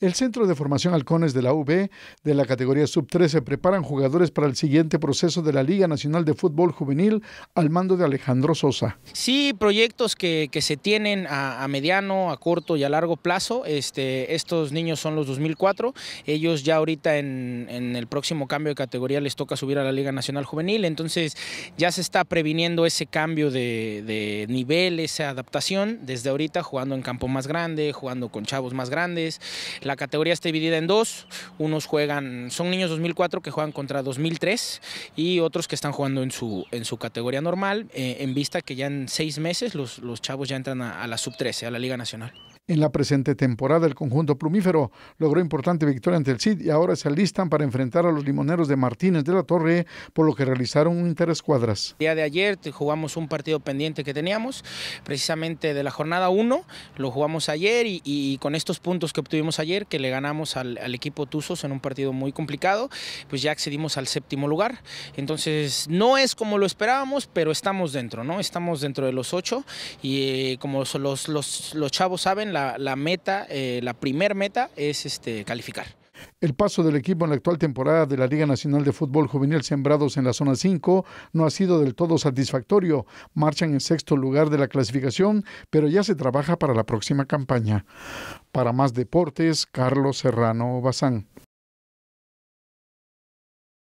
El Centro de Formación Halcones de la UB de la categoría sub-13 preparan jugadores para el siguiente proceso de la Liga Nacional de Fútbol Juvenil al mando de Alejandro Sosa. Sí, proyectos que, se tienen a, mediano, a corto y a largo plazo. Este, estos niños son los 2004. Ellos ya ahorita en, el próximo cambio de categoría les toca subir a la Liga Nacional Juvenil. Entonces ya se está previniendo ese cambio de, de nivel, esa adaptación desde ahorita jugando en campo más grande, jugando con chavos más grandes la categoría está dividida en dos, unos juegan, son niños 2004 que juegan contra 2003 y otros que están jugando en su, en su categoría normal, eh, en vista que ya en seis meses los, chavos ya entran a la sub-13, a la Liga Nacional. En la presente temporada, el conjunto plumífero logró importante victoria ante el CID y ahora se alistan para enfrentar a los limoneros de Martínez de la Torre, por lo que realizaron un interescuadras. El día de ayer jugamos un partido pendiente que teníamos, precisamente de la jornada 1, lo jugamos ayer y, con estos puntos que obtuvimos ayer, que le ganamos al, equipo Tuzos en un partido muy complicado, pues ya accedimos al séptimo lugar. Entonces, no es como lo esperábamos, pero estamos dentro, ¿no? Estamos dentro de los ocho y eh, como los, los, los chavos saben, la, meta, eh, la primer meta es este, calificar. El paso del equipo en la actual temporada de la Liga Nacional de Fútbol Juvenil Sembrados en la Zona 5 no ha sido del todo satisfactorio. Marchan en sexto lugar de la clasificación, pero ya se trabaja para la próxima campaña. Para más deportes, Carlos Serrano Bazán.